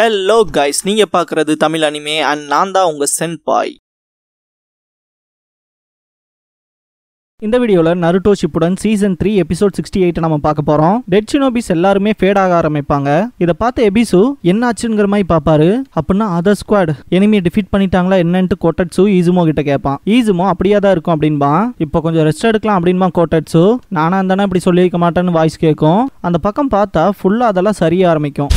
hello guys நீங்கள் பார்க்குறது Tamil anime and நான் தான் உங்கள் சென்பாய் இந்த வீடியோவில் Naruto Shippuden season three episode sixty eight நம்ம பார்க்க போகிறோம் டெட் சினோபிஸ் எல்லாருமே ஃபேட் ஆக ஆரம்பிப்பாங்க இதை பார்த்து எபிசு என்ன ஆச்சுங்கிற மாதிரி பார்ப்பாரு அப்படின்னா அதர் ஸ்குவாட் எனிமியை டிஃபீட் பண்ணிட்டாங்களா என்னன்ட்டு கோட்டட்ஸு ஈசுமோ கிட்ட கேட்பான் ஈசுமோ அப்படியே தான் இருக்கும் அப்படின்பா இப்போ கொஞ்சம் ரெஸ்ட் எடுக்கலாம் அப்படின்பா கோட்டட்ஸு நானா இருந்தானே இப்படி சொல்லியிருக்க மாட்டேன்னு வாய்ஸ் கேட்கும் அந்த பக்கம் பார்த்தா ஃபுல்லாக அதெல்லாம் சரிய ஆரம்பிக்கும்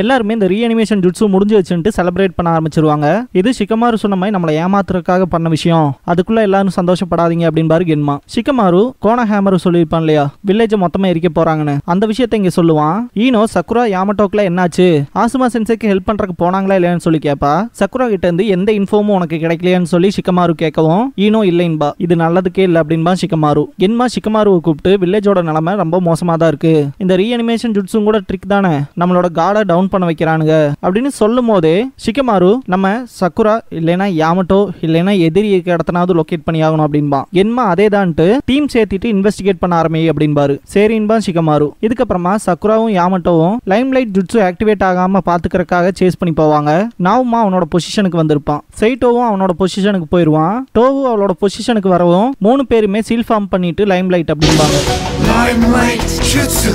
எல்லாருமே இந்த ரீஅனிமேஷன் ஜுட்ஸு வச்சுட்டு செலிப்ரேட் பண்ண ஆரம்பிச்சிருவாங்க இது சிக்கமாறு சொன்ன மாதிரி நம்மளை ஏமாத்துறதுக்காக பண்ண விஷயம் அதுக்குள்ள எல்லாரும் சந்தோஷப்படாதீங்க அப்படின்பாரு கென்மா சிக்கமாரு கோன ஹேமர் சொல்லியிருப்பான் இல்லையா வில்லேஜ் மொத்தமா எரிக்க போறாங்கன்னு அந்த விஷயத்தை இங்க சொல்லுவான் ஈனோ சக்குரா யாமட்டோக்ல என்னாச்சு ஆசுமா சென்சைக்கு ஹெல்ப் பண்றதுக்கு போனாங்களா இல்லையான்னு சொல்லி கேப்பா சக்குரா கிட்ட இருந்து எந்த இன்ஃபார்மும் உனக்கு கிடைக்கலையான்னு சொல்லி சிக்கமாரு கேட்கவும் ஈனோ இல்லைன்பா இது நல்லதுக்கே இல்லை அப்படின்பா சிக்கமாரு கென்மா சிக்கமாருவை கூப்பிட்டு வில்லேஜோட நிலைமை ரொம்ப மோசமா தான் இருக்கு இந்த ரீஅனிமேஷன் ஜுட்ஸும் கூட ட்ரிக் தானே நம்மளோட காடை டவுன் டவுன் பண்ண வைக்கிறானுங்க அப்படின்னு சொல்லும் போதே ஷிக்கமாரு நம்ம சக்குரா இல்லைனா யாமட்டோ இல்லைனா எதிரி இடத்தனாவது லொக்கேட் பண்ணி ஆகணும் அப்படின்பா என்மா அதே தான்ட்டு டீம் சேர்த்திட்டு இன்வெஸ்டிகேட் பண்ண ஆரம்பி அப்படின்பாரு சரின்பா சிக்கமாரு இதுக்கப்புறமா சக்குராவும் யாமட்டோவும் லைம் லைட் ஜுட்ஸு ஆக்டிவேட் ஆகாம பாத்துக்கிறதுக்காக சேஸ் பண்ணி போவாங்க நாவும் அவனோட பொசிஷனுக்கு வந்திருப்பான் சைட்டோவும் அவனோட பொசிஷனுக்கு போயிடுவான் டோவும் அவளோட பொசிஷனுக்கு வரவும் மூணு பேருமே சீல் ஃபார்ம் பண்ணிட்டு லைம் லைட் அப்படின்பாங்க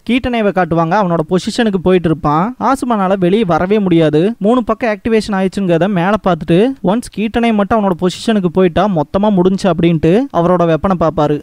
கீட்டனைவை காட்டுவாங்க அவனோட பொசிஷனுக்கு போயிட்டு இருப்பான் ஆசுமானால வெளியே வரவே முடியாது மூணு பக்கம் ஆக்டிவேஷன் ஆயிடுச்சுங்கிறத மேல பார்த்துட்டு ஒன்ஸ் கீட்டனை மட்டும் அவனோட பொசிஷனுக்கு போயிட்டா மொத்தமா முடிஞ்சு அப்படின்ட்டு அவரோட வெப்பனை பார்ப்பாரு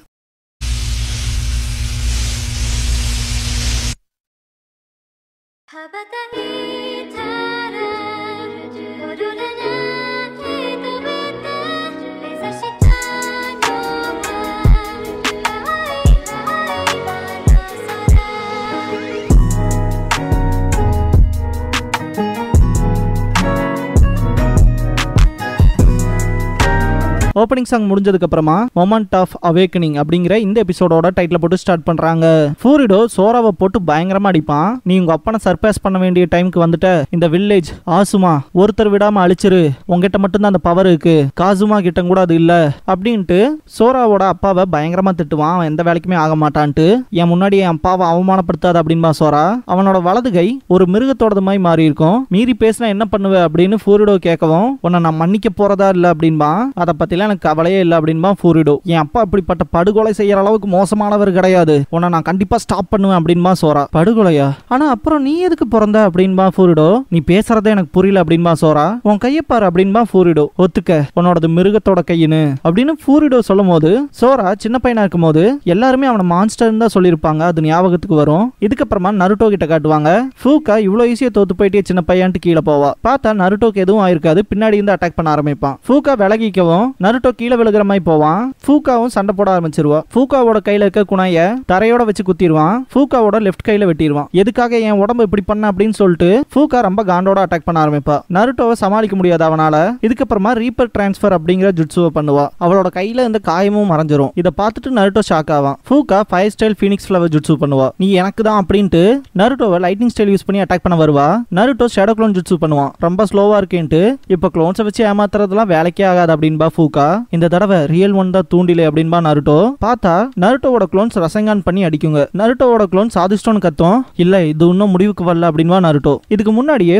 ஓப்பனிங் சாங் முடிஞ்சதுக்கு அப்புறமா மொமெண்ட் ஆஃப் அவேக்கனிங் அப்படிங்கிற இந்த எபிசோடோட டைட்டில் போட்டு ஸ்டார்ட் பண்றாங்க ஃபூரிடோ சோராவை போட்டு பயங்கரமா அடிப்பான் நீ உங்க அப்பனை சர்ப்ரைஸ் பண்ண வேண்டிய டைமுக்கு வந்துட்ட இந்த வில்லேஜ் ஆசுமா ஒருத்தர் விடாம அழிச்சிரு உங்ககிட்ட மட்டும்தான் அந்த பவர் இருக்கு காசுமா கிட்ட கூட அது இல்ல அப்படின்ட்டு சோராவோட அப்பாவை பயங்கரமா திட்டுவான் அவன் எந்த வேலைக்குமே ஆக மாட்டான்ட்டு என் முன்னாடி என் அப்பாவை அவமானப்படுத்தாது அப்படின்பா சோரா அவனோட வலதுகை ஒரு மிருகத்தோடது மாதிரி மாறி இருக்கும் மீறி பேசினா என்ன பண்ணுவ அப்படின்னு ஃபூரிடோ கேட்கவும் உன்னை நான் மன்னிக்க போறதா இல்லை அப்படின்பா அதை பத்திலாம் எனக்கு கவலையே இல்லை அப்படின்பா ஃபூரிடோ என் அப்பா அப்படிப்பட்ட படுகொலை செய்யற அளவுக்கு மோசமானவர் கிடையாது உன்னை நான் கண்டிப்பா ஸ்டாப் பண்ணுவேன் அப்படின்பா சோரா படுகொலையா ஆனா அப்புறம் நீ எதுக்கு பிறந்த அப்படின்பா ஃபூரிடோ நீ பேசுறத எனக்கு புரியல அப்படின்பா சோரா உன் கையப்பாரு அப்படின்பா ஃபூரிடோ ஒத்துக்க உன்னோடது மிருகத்தோட கையின்னு அப்படின்னு ஃபூரிடோ சொல்லும் போது சோரா சின்ன பையனா இருக்கும் போது எல்லாருமே அவனை மான்ஸ்டர் தான் சொல்லியிருப்பாங்க அது ஞாபகத்துக்கு வரும் இதுக்கப்புறமா நருட்டோ கிட்ட காட்டுவாங்க ஃபூக்கா இவ்வளவு ஈஸியா தோத்து போயிட்டே சின்ன பையன்ட்டு கீழே போவா பார்த்தா நருட்டோக்கு எதுவும் ஆயிருக்காது பின்னாடி இருந்து அட்டாக் பண்ண ஆரம்பிப்பான் ஃபூக்கா விலகிக்கவும் நருட்டோ மினாட்டோ கீழே விழுகிற மாதிரி போவான் ஃபூக்காவும் சண்டை போட ஆரம்பிச்சிருவா ஃபூக்காவோட கையில இருக்க குணைய தரையோட வச்சு குத்திடுவான் ஃபூக்காவோட லெஃப்ட் கையில வெட்டிடுவான் எதுக்காக என் உடம்பு இப்படி பண்ண அப்படின்னு சொல்லிட்டு ஃபூக்கா ரொம்ப காண்டோட அட்டாக் பண்ண ஆரம்பிப்பா நருட்டோவை சமாளிக்க முடியாது அவனால இதுக்கப்புறமா ரீப்பர் டிரான்ஸ்பர் அப்படிங்கிற ஜுட்ஸுவை பண்ணுவா அவளோட கையில இந்த காயமும் மறைஞ்சிரும் இதை பார்த்துட்டு நருட்டோ ஷாக் ஆவான் Fuka fire style phoenix flower ஜுட்ஸு பண்ணுவா நீ எனக்கு தான் அப்படின்ட்டு நருட்டோவை லைட்டிங் ஸ்டைல் யூஸ் பண்ணி அட்டாக் பண்ண வருவா நருட்டோ ஷேடோ க்ளோன் ஜுட்ஸு பண்ணுவான் ரொம்ப ஸ்லோவா இருக்கேன்ட்டு இப்போ க்ளோன்ஸை வச்சு ஏமாத்துறதுலாம் வேலைக்கே ஆகாது அப்படின்பா ஃபூக்கா இந்த தடவை ரியல் ஒன் தான் தூண்டிலே நருட்டோ பார்த்தா நருட்டோவோட குளோன்ஸ் ரசங்கான் பண்ணி அடிக்குங்க நருட்டோவோட குளோன்ஸ் அதிர்ஷ்டம்னு இல்ல இது இன்னும் முடிவுக்கு வரல நருட்டோ இதுக்கு முன்னாடியே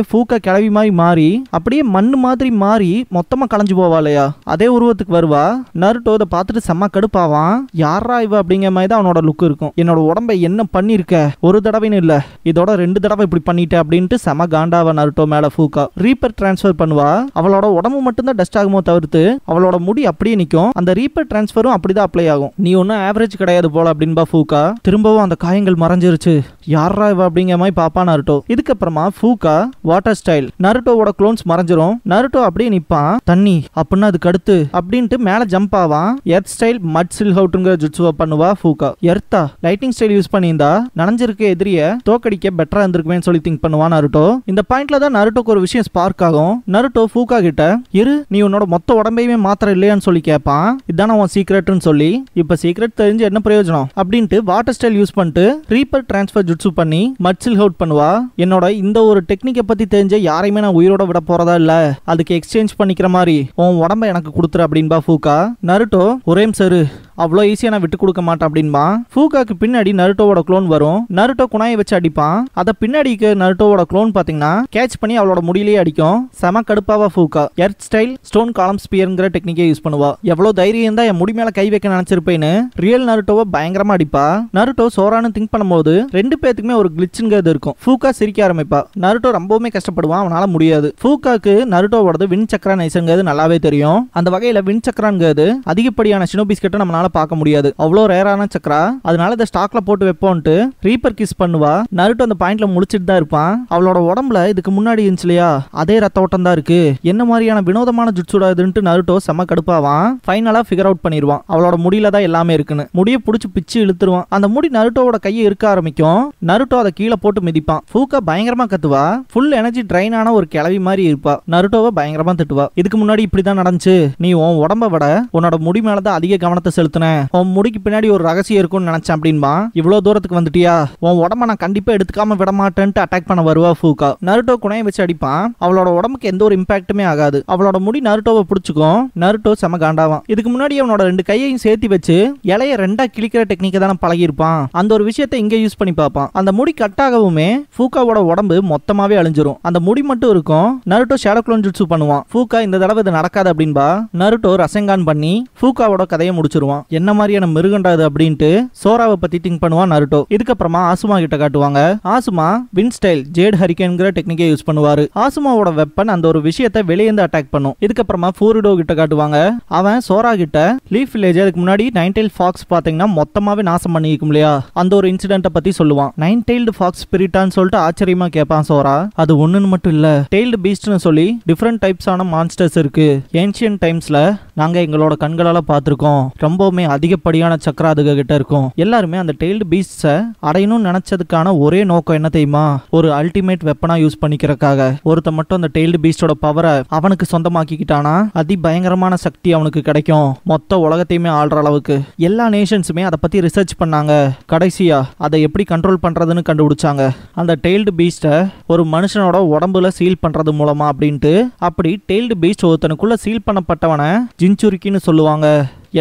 கிளவி மாதிரி மாறி அப்படியே மண்ணு மாதிரி மாறி மொத்தமா களைஞ்சு போவாளையா அதே உருவத்துக்கு வருவா நருட்டோ இதை பார்த்துட்டு செம்ம கடுப்பாவான் யாரா இவ அப்படிங்கிற மாதிரி தான் அவனோட லுக் இருக்கும் என்னோட உடம்பை என்ன பண்ணிருக்க ஒரு தடவைன்னு இல்ல இதோட ரெண்டு தடவை இப்படி பண்ணிட்டேன் அப்படின்ட்டு செம காண்டாவா நருட்டோ மேல பூக்கா ரீப்பர் டிரான்ஸ்ஃபர் பண்ணுவா அவளோட உடம்பு மட்டும்தான் டஸ்ட் ஆகுமோ தவிர்த்து அவளோட முடி கேள்வி அப்படியே நிற்கும் அந்த ரீபர் டிரான்ஸ்ஃபரும் அப்படிதான் அப்ளை ஆகும் நீ ஒன்றும் ஆவரேஜ் கிடையாது போல அப்படின்பா ஃபூக்கா திரும்பவும் அந்த காயங்கள் மறைஞ்சிருச்சு யாரா இவ அப்படிங்கிற மாதிரி பாப்பா நருட்டோ இதுக்கப்புறமா ஃபூக்கா வாட்டர் ஸ்டைல் நருட்டோவோட க்ளோன்ஸ் மறைஞ்சிரும் நருட்டோ அப்படியே நிற்பான் தண்ணி அப்படின்னா அது கடுத்து அப்படின்ட்டு மேலே ஜம்ப் ஆவான் எர்த் ஸ்டைல் மட் சில் ஹவுட்டுங்கிற ஜுட்சுவை பண்ணுவா ஃபூக்கா எர்த்தா லைட்டிங் ஸ்டைல் யூஸ் பண்ணியிருந்தா நனைஞ்சிருக்க எதிரிய தோக்கடிக்க பெட்டரா இருந்திருக்குமேனு சொல்லி திங்க் பண்ணுவான் நருட்டோ இந்த பாயிண்ட்ல தான் நருட்டோக்கு ஒரு விஷயம் ஸ்பார்க் ஆகும் நருட்டோ ஃபூக்கா கிட்ட இரு நீ உன்னோட மொத்த உடம்பையுமே மாத்திர இல்லையான்னு சொல்லி கேட்பான் இதான உன் சீக்ரெட்னு சொல்லி இப்போ சீக்ரெட் தெரிஞ்சு என்ன பிரயோஜனம் அப்படின்ட்டு வாட்டர் ஸ்டைல் யூஸ் பண்ணிட்டு ரீப்பர் டிரான்ஸ்ஃபர் ஜுட்ஸு பண்ணி மட்சில் ஹவுட் பண்ணுவா என்னோட இந்த ஒரு டெக்னிக்கை பற்றி தெரிஞ்ச யாரையுமே நான் உயிரோட விட போகிறதா இல்லை அதுக்கு எக்ஸ்சேஞ்ச் பண்ணிக்கிற மாதிரி உன் உடம்ப எனக்கு கொடுத்துரு அப்படின்பா ஃபூக்கா நருட்டோ ஒரே சரு அவ்வளோ ஈஸியாக நான் விட்டு கொடுக்க மாட்டேன் அப்படின்பா ஃபூகாக்கு பின்னாடி நருட்டோவோட குளோன் வரும் நருட்டோ குணாயை வச்சு அடிப்பான் அதை பின்னாடிக்கு நருட்டோவோட க்ளோன் பார்த்தீங்கன்னா கேட்ச் பண்ணி அவளோட முடியிலேயே அடிக்கும் செம கடுப்பாவா Fuka earth style stone column ஸ்பியர்ங்கிற டெக்னிக்கை யூஸ் பண்ணுவா எவ்வளோ தைரியம் தான் என் முடி மேலே கை வைக்க நினச்சிருப்பேன்னு ரியல் நருட்டோவை பயங்கரமாக அடிப்பா நருட்டோ சோறானு திங்க் பண்ணும்போது ரெண்டு பேத்துக்குமே ஒரு கிளிச்சுங்கிறது இருக்கும் ஃபூகா சிரிக்க ஆரம்பிப்பா நருட்டோ ரொம்பவுமே கஷ்டப்படுவான் அவனால முடியாது ஃபூகாக்கு நருட்டோவோடது வின் சக்கரா நைசங்கிறது நல்லாவே தெரியும் அந்த வகையில் வின் சக்கராங்கிறது அதிகப்படியான சினோ பிஸ்கெட்டை நம்மளால கண்ணால பார்க்க முடியாது அவ்வளோ ரேரான சக்கரா அதனால இதை ஸ்டாக்ல போட்டு வைப்போன்ட்டு ரீப்பர் கிஸ் பண்ணுவா நருட்டோ அந்த பாயிண்ட்ல முடிச்சிட்டு தான் இருப்பான் அவளோட உடம்புல இதுக்கு முன்னாடி இருந்துச்சு இல்லையா அதே ரத்த ஓட்டம் தான் இருக்கு என்ன மாதிரியான வினோதமான ஜுட்சுடா இதுன்ட்டு நருட்டோ செம கடுப்பாவான் ஃபைனலா ஃபிகர் அவுட் பண்ணிடுவான் அவளோட முடியில தான் எல்லாமே இருக்குன்னு முடிய பிடிச்சி பிச்சு இழுத்துருவான் அந்த முடி நருட்டோவோட கையை இருக்க ஆரம்பிக்கும் நருட்டோ அதை கீழே போட்டு மிதிப்பான் ஃபூக்கா பயங்கரமா கத்துவா ஃபுல் எனர்ஜி ட்ரைன் ஆன ஒரு கிளவி மாதிரி இருப்பா நருட்டோவை பயங்கரமா திட்டுவா இதுக்கு முன்னாடி இப்படிதான் நடந்துச்சு நீ உன் உடம்ப விட உன்னோட முடி மேலதான் அதிக கவனத்தை செலுத்த செலுத்தினேன் உன் முடிக்கு பின்னாடி ஒரு ரகசியம் இருக்கும்னு நினைச்சேன் அப்படின்பா இவ்வளோ தூரத்துக்கு வந்துட்டியா உன் உடம்ப நான் கண்டிப்பாக எடுத்துக்காம விட மாட்டேன்ட்டு அட்டாக் பண்ண வருவா ஃபூக்கா நருட்டோ குணையை வச்சு அடிப்பான் அவளோட உடம்புக்கு எந்த ஒரு இம்பாக்ட்டுமே ஆகாது அவளோட முடி நருட்டோவை பிடிச்சிக்கும் நருட்டோ செம காண்டாவான் இதுக்கு முன்னாடி அவனோட ரெண்டு கையையும் சேர்த்து வச்சு இலைய ரெண்டா கிழிக்கிற டெக்னிக்கை தானே பழகிருப்பான் அந்த ஒரு விஷயத்தை இங்கே யூஸ் பண்ணி பார்ப்பான் அந்த முடி கட்டாகவுமே ஃபூக்காவோட உடம்பு மொத்தமாவே அழிஞ்சிரும் அந்த முடி மட்டும் இருக்கும் நருட்டோ ஷேடோ குளோன் ஜுட்ஸு பண்ணுவான் ஃபூக்கா இந்த தடவை இது நடக்காது அப்படின்பா நருட்டோ ரசங்கான் பண்ணி ஃபூக்காவோட கதையை முடிச்சிருவான் என்ன மாதிரியான மிருகண்டா அப்படின்ட்டு சோராவை பத்தி திங்க் பண்ணுவான் நருட்டோ இதுக்கப்புறமா ஆசுமா கிட்ட காட்டுவாங்க ஆசுமா வின் ஸ்டைல் ஜேட் ஹரிகேன்ங்கிற டெக்னிக்கை யூஸ் பண்ணுவாரு ஆசுமாவோட வெப்பன் அந்த ஒரு விஷயத்தை வெளியேந்து அட்டாக் பண்ணும் இதுக்கப்புறமா ஃபூரிடோ கிட்ட காட்டுவாங்க அவன் சோரா கிட்ட லீஃப் வில்லேஜ் அதுக்கு முன்னாடி நைன் டெயில் ஃபாக்ஸ் பாத்தீங்கன்னா மொத்தமாவே நாசம் பண்ணிக்கும் இல்லையா அந்த ஒரு இன்சிடென்ட்டை பத்தி சொல்லுவான் நைன் டெயில்டு ஃபாக்ஸ் ஸ்பிரிட்டான்னு சொல்லிட்டு ஆச்சரியமா கேட்பான் சோரா அது ஒன்னுன்னு மட்டும் இல்ல டெய்ல்டு பீஸ்ட்னு சொல்லி டிஃப்ரெண்ட் டைப்ஸான மான்ஸ்டர்ஸ் இருக்கு ஏன்ஷியன் டைம்ஸ்ல நாங்க எங்களோட கண்களால பார்த்துருக்கோம் ரொம்ப ரொம்பவுமே அதிகப்படியான சக்கரா கிட்ட இருக்கும் எல்லாருமே அந்த டெய்ல்டு பீஸ்ட அடையணும்னு நினைச்சதுக்கான ஒரே நோக்கம் என்ன தெரியுமா ஒரு அல்டிமேட் வெப்பனா யூஸ் பண்ணிக்கிறக்காக ஒருத்த மட்டும் அந்த டெய்ல்டு பீஸ்டோட பவரை அவனுக்கு சொந்தமாக்கிக்கிட்டானா அதி பயங்கரமான சக்தி அவனுக்கு கிடைக்கும் மொத்த உலகத்தையுமே ஆள்ற அளவுக்கு எல்லா நேஷன்ஸுமே அதை பத்தி ரிசர்ச் பண்ணாங்க கடைசியா அதை எப்படி கண்ட்ரோல் பண்றதுன்னு கண்டுபிடிச்சாங்க அந்த டெய்ல்டு பீஸ்ட ஒரு மனுஷனோட உடம்புல சீல் பண்றது மூலமா அப்படின்ட்டு அப்படி டெய்ல்டு பீஸ்ட் ஒருத்தனுக்குள்ள சீல் பண்ணப்பட்டவனை ஜின்சுருக்கின்னு சொல்லுவாங்க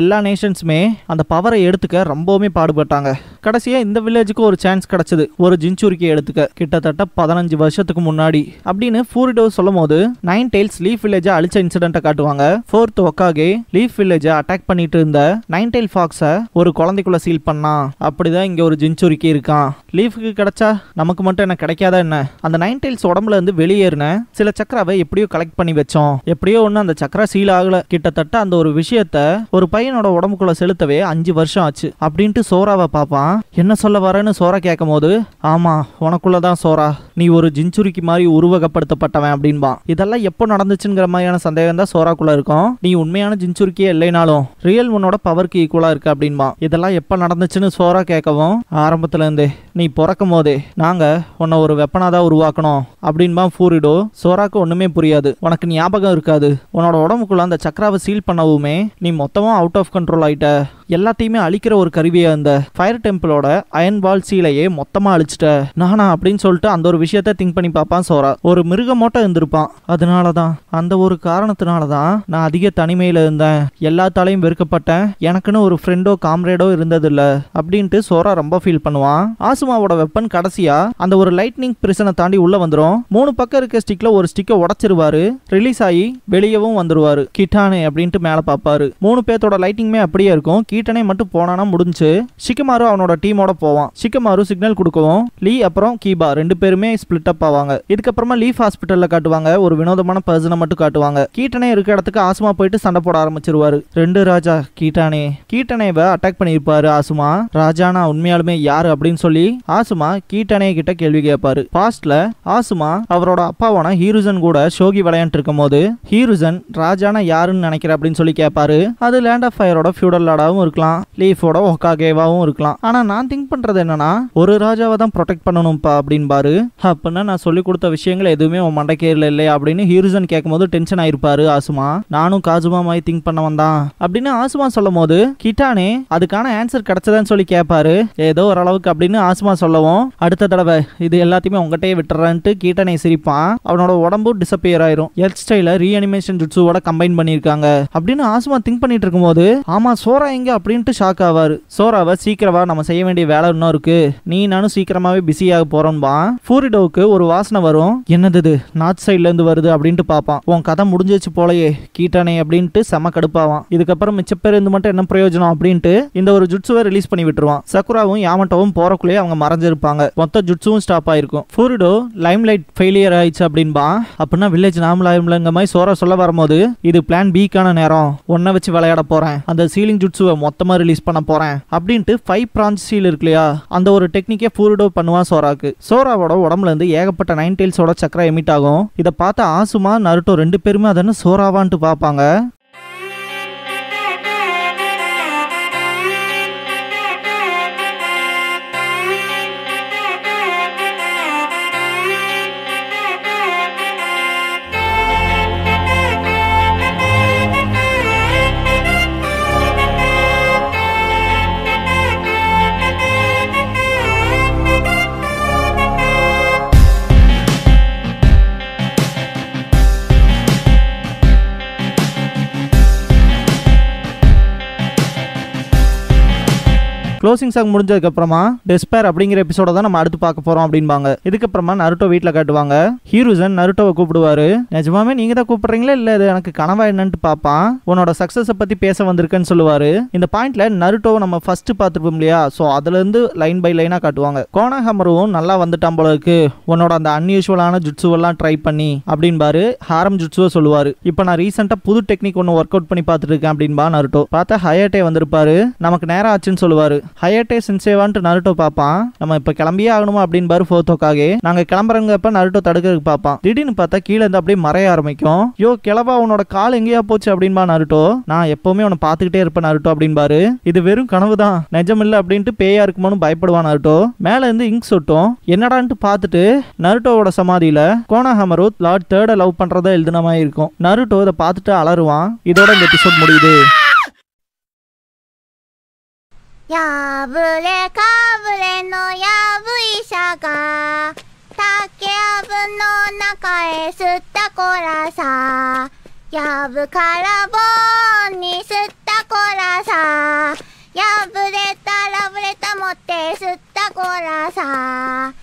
எல்லா நேஷன்ஸுமே அந்த பவரை எடுத்துக்க ரொம்பவுமே பாடுபட்டாங்க கடைசியாக இந்த வில்லேஜுக்கு ஒரு சான்ஸ் கிடைச்சது ஒரு ஜின்சூரிக்கை எடுத்துக்க கிட்டத்தட்ட பதினஞ்சு வருஷத்துக்கு முன்னாடி அப்படின்னு ஃபூரிடோ சொல்லும் போது நைன் டெய்ல்ஸ் லீஃப் வில்லேஜை அழிச்ச இன்சிடென்ட்டை காட்டுவாங்க ஃபோர்த் ஒக்காகே லீஃப் வில்லேஜை அட்டாக் பண்ணிட்டு இருந்த நைன் டெய்ல் ஃபாக்ஸை ஒரு குழந்தைக்குள்ள சீல் பண்ணான் அப்படிதான் இங்கே ஒரு ஜின்சூரிக்கை இருக்கான் லீஃபுக்கு கிடைச்சா நமக்கு மட்டும் என்ன கிடைக்காதா என்ன அந்த நைன் டெய்ல்ஸ் உடம்புல இருந்து வெளியேறின சில சக்கராவை எப்படியோ கலெக்ட் பண்ணி வச்சோம் எப்படியோ ஒன்று அந்த சக்கரா சீல் ஆகலை கிட்டத்தட்ட அந்த ஒரு விஷயத்த ஒரு பை பையனோட உடம்புக்குள்ள செலுத்தவே அஞ்சு வருஷம் ஆச்சு அப்படின்ட்டு சோராவை பார்ப்பான் என்ன சொல்ல வரேன்னு சோரா கேட்கும் போது ஆமா உனக்குள்ளதான் சோரா நீ ஒரு ஜின்சுரிக்கு மாதிரி உருவகப்படுத்தப்பட்டவன் அப்படின்பான் இதெல்லாம் எப்போ நடந்துச்சுங்கிற மாதிரியான சந்தேகம் தான் சோராக்குள்ள இருக்கும் நீ உண்மையான ஜின்சுரிக்கே இல்லைனாலும் ரியல் உன்னோட பவருக்கு ஈக்குவலா இருக்கு அப்படின்பா இதெல்லாம் எப்போ நடந்துச்சுன்னு சோரா கேட்கவும் ஆரம்பத்துல இருந்தே நீ பிறக்கும் போதே நாங்கள் உன்னை ஒரு வெப்பனாக தான் உருவாக்கணும் அப்படின்பா ஃபூரிடோ சோராக்கு ஒன்றுமே புரியாது உனக்கு ஞாபகம் இருக்காது உன்னோட உடம்புக்குள்ள அந்த சக்கராவை சீல் பண்ணவுமே நீ மொத்தமும் அவுட் ஆஃப் கண்ட்ரோல் ஆயிட்ட எல்லாத்தையுமே அழிக்கிற ஒரு கருவியை அந்த ஃபயர் டெம்பிளோட அயன் வால் சீலையே மொத்தமாக அழிச்சிட்ட நானா அப்படின்னு சொல்லிட்டு அந்த ஒரு விஷயத்த திங்க் பண்ணி பார்ப்பான் சோரா ஒரு மிருக மோட்டை இருந்திருப்பான் அதனால தான் அந்த ஒரு காரணத்தினால தான் நான் அதிக தனிமையில் இருந்தேன் எல்லாத்தாலையும் வெறுக்கப்பட்டேன் எனக்குன்னு ஒரு ஃப்ரெண்டோ காம்ரேடோ இருந்ததில்ல அப்படின்ட்டு சோரா ரொம்ப ஃபீல் பண்ணுவான் ஆசுமாவோட வெப்பன் கடைசியாக அந்த ஒரு லைட்னிங் பிரிசனை தாண்டி உள்ளே வந்துடும் மூணு பக்கம் இருக்க ஸ்டிக்கில் ஒரு ஸ்டிக்கை உடச்சிருவாரு ரிலீஸ் ஆகி வெளியவும் வந்துருவாரு கிட்டானே அப்படின்ட்டு மேலே பார்ப்பாரு மூணு பேர்த்தோட லைட்டிங்குமே அப்படியே இருக்கும் கீழே கீட்டனை மட்டும் போனானா முடிஞ்சு ஷிக்கமாரு அவனோட டீமோட போவான் ஷிக்கமாரு சிக்னல் கொடுக்கவும் லீ அப்புறம் கீபா ரெண்டு பேருமே ஸ்பிளிட் அப் ஆவாங்க இதுக்கப்புறமா லீஃப் ஹாஸ்பிட்டல்ல காட்டுவாங்க ஒரு வினோதமான பர்சனை மட்டும் காட்டுவாங்க கீட்டனே இருக்க இடத்துக்கு ஆசுமா போயிட்டு சண்டை போட ஆரம்பிச்சிருவாரு ரெண்டு ராஜா கீட்டானே கீட்டனேவ அட்டாக் பண்ணிருப்பாரு ஆசுமா ராஜானா உண்மையாலுமே யாரு அப்படின்னு சொல்லி ஆசுமா கீட்டனை கிட்ட கேள்வி கேட்பாரு பாஸ்ட்ல ஆசுமா அவரோட அப்பாவான ஹீருசன் கூட ஷோகி விளையாண்டு இருக்கும் போது ஹீருசன் ராஜானா யாருன்னு நினைக்கிற அப்படின்னு சொல்லி கேட்பாரு அது லேண்ட் ஆஃப் ஃபயரோட ஃபியூடல் லாடாவும் இருக்கலாம் லீஃபோட கேவாவும் இருக்கலாம் ஆனா நான் திங்க் பண்றது என்னன்னா ஒரு ராஜாவை தான் ப்ரொடெக்ட் பண்ணணும்ப்பா அப்படின்பாரு அப்படின்னா நான் சொல்லி கொடுத்த விஷயங்கள் எதுவுமே உன் மண்டைக்கேரில் இல்லையா அப்படின்னு ஹீரோசன் கேட்கும்போது டென்ஷன் ஆயிருப்பாரு ஆசுமா நானும் காஜுமா மாதிரி திங்க் பண்ண வந்தான் அப்படின்னு ஆசுமா சொல்லும் போது கிட்டானே அதுக்கான ஆன்சர் கிடைச்சதான்னு சொல்லி கேட்பாரு ஏதோ ஓரளவுக்கு அப்படின்னு ஆசுமா சொல்லவும் அடுத்த தடவை இது எல்லாத்தையுமே உங்ககிட்டயே விட்டுறான்ட்டு கீட்டனை சிரிப்பான் அவனோட உடம்பு டிசப்பியர் ஆயிரும் ஹெல்த் ஸ்டைல ரீஅனிமேஷன் ஜுட்ஸுவோட கம்பைன் பண்ணியிருக்காங்க அப்படின்னு ஆசுமா திங்க் பண்ணிட்டு இருக்கும்போது ஆமா சோரா எங்க அப்படின்ட்டு ஷாக் ஆவாரு சோராவ சீக்கிரவா நம்ம செய்ய வேண்டிய வேலை இன்னும் இருக்கு நீ நானும் சீக்கிரமாவே பிஸியாக போறோம்பா ஃபூரிடோவுக்கு ஒரு வாசனை வரும் என்னது நார்த் சைட்ல இருந்து வருது அப்படின்ட்டு பார்ப்பான் உன் கதை முடிஞ்சிச்சு போலயே கீட்டானே அப்படின்ட்டு செம கடுப்பாவான் இதுக்கப்புறம் மிச்ச பேர் இருந்து மட்டும் என்ன பிரயோஜனம் அப்படின்ட்டு இந்த ஒரு ஜுட்ஸுவை ரிலீஸ் பண்ணி விட்டுருவான் சக்குராவும் யாமட்டோவும் போறக்குள்ளேயே அவங்க மறைஞ்சிருப்பாங்க மொத்த ஜுட்ஸும் ஸ்டாப் ஆயிருக்கும் ஃபூரிடோ லைம் லைட் ஃபெயிலியர் ஆயிடுச்சு அப்படின்பா அப்படின்னா வில்லேஜ் நாமலாயம்லங்க மாதிரி சோரா சொல்ல வரும்போது இது பிளான் பிக்கான நேரம் ஒன்ன வச்சு விளையாட போறேன் அந்த சீலிங் ஜுட்ஸுவை மொத்தமாக ரிலீஸ் பண்ண போகிறேன் அப்படின்ட்டு ஃபைவ் பிரான்ச் சீல் இருக்கு இல்லையா அந்த ஒரு டெக்னிக்கே ஃபூரிடோ பண்ணுவான் சோராக்கு சோராவோட உடம்புலேருந்து ஏகப்பட்ட நைன் டெயில்ஸோட சக்கரா எமிட் ஆகும் இதை பார்த்து ஆசுமா நருட்டோ ரெண்டு பேருமே அதன்னு சோராவான்ட்டு பார்ப்பாங்க க்ளோசிங் சாங் முடிஞ்சதுக்கப்புறமா டெஸ்பேர் அப்படிங்கிற எபிசோட தான் நம்ம அடுத்து பார்க்க போகிறோம் அப்படின்பாங்க இதுக்கப்புறமா நருட்டோ வீட்டில் காட்டுவாங்க ஹீரோசன் நருட்டோவை கூப்பிடுவாரு நிஜமாவே நீங்க தான் கூப்பிடுறீங்களா இல்லை இது எனக்கு கனவா என்னன்னு பார்ப்பான் உன்னோட சக்ஸஸை பற்றி பேச வந்திருக்கேன்னு சொல்லுவார் இந்த பாயிண்ட்ல நருட்டோவை நம்ம ஃபர்ஸ்ட் பார்த்துருப்போம் இல்லையா ஸோ அதுலேருந்து லைன் பை லைனாக காட்டுவாங்க கோனா ஹமருவும் நல்லா வந்துட்டான் போல இருக்கு உன்னோட அந்த அன்யூஷுவலான ஜுட்ஸுவெல்லாம் ட்ரை பண்ணி அப்படின்பாரு ஹாரம் ஜுட்ஸுவ சொல்லுவார் இப்போ நான் ரீசெண்டா புது டெக்னிக் ஒன்று ஒர்க் அவுட் பண்ணி பார்த்துட்டு இருக்கேன் அப்படின்பா நருட்டோ பார்த்தா ஹயாட்டே வந்திருப்பாரு நமக்கு நேரம் ஆச்சுன்னு சொல்லுவார் ஹயட்டே சின்சேவான்ட்டு நருட்டோ பார்ப்பான் நம்ம இப்போ கிளம்பியே ஆகணுமா அப்படின்னு பாரு ஃபோத்தோக்காக நாங்கள் கிளம்புறங்கப்ப நருட்டோ தடுக்கிறதுக்கு பார்ப்பான் திடீர்னு பார்த்தா கீழே இருந்து அப்படியே மறைய ஆரம்பிக்கும் யோ கிளம்பா உன்னோட கால் எங்கேயா போச்சு அப்படின்பா நருட்டோ நான் எப்பவுமே உன்னை பார்த்துக்கிட்டே இருப்பேன் நருட்டோ அப்படின்னு பாரு இது வெறும் கனவு தான் நிஜமில்லை அப்படின்ட்டு பேயா இருக்குமோன்னு பயப்படுவான் நருட்டோ மேலே இருந்து இங்க் சொட்டும் என்னடான்ட்டு பார்த்துட்டு நருட்டோவோட சமாதியில கோனாஹமரோ லார்ட் தேர்டை லவ் பண்ணுறதா எழுதின மாதிரி இருக்கும் நருட்டோ இதை பார்த்துட்டு அலறுவான் இதோட இந்த எபிசோட் முடியுது やぶれかぶれのやぶ医者が、竹やぶの中へ吸ったこらさ。やぶからぼんに吸ったこらさ。やぶれたらぶれたもって吸ったこらさ。